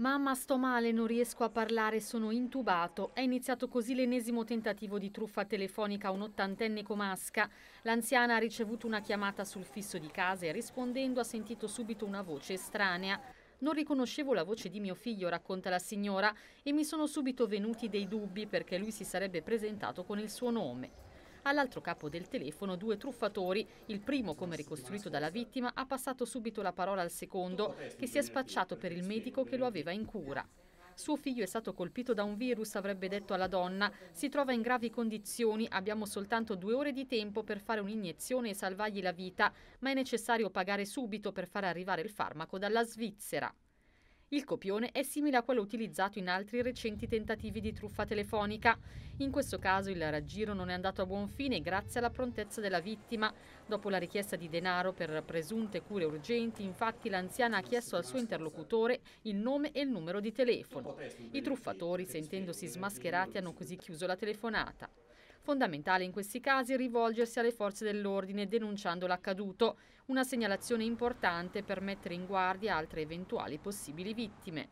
Mamma sto male, non riesco a parlare, sono intubato. È iniziato così l'ennesimo tentativo di truffa telefonica a un'ottantenne comasca. L'anziana ha ricevuto una chiamata sul fisso di casa e rispondendo ha sentito subito una voce estranea. Non riconoscevo la voce di mio figlio, racconta la signora, e mi sono subito venuti dei dubbi perché lui si sarebbe presentato con il suo nome. All'altro capo del telefono due truffatori, il primo come ricostruito dalla vittima ha passato subito la parola al secondo che si è spacciato per il medico che lo aveva in cura. Suo figlio è stato colpito da un virus, avrebbe detto alla donna. Si trova in gravi condizioni, abbiamo soltanto due ore di tempo per fare un'iniezione e salvargli la vita, ma è necessario pagare subito per far arrivare il farmaco dalla Svizzera. Il copione è simile a quello utilizzato in altri recenti tentativi di truffa telefonica. In questo caso il raggiro non è andato a buon fine grazie alla prontezza della vittima. Dopo la richiesta di denaro per presunte cure urgenti, infatti l'anziana ha chiesto al suo interlocutore il nome e il numero di telefono. I truffatori, sentendosi smascherati, hanno così chiuso la telefonata. Fondamentale in questi casi rivolgersi alle forze dell'ordine denunciando l'accaduto, una segnalazione importante per mettere in guardia altre eventuali possibili vittime.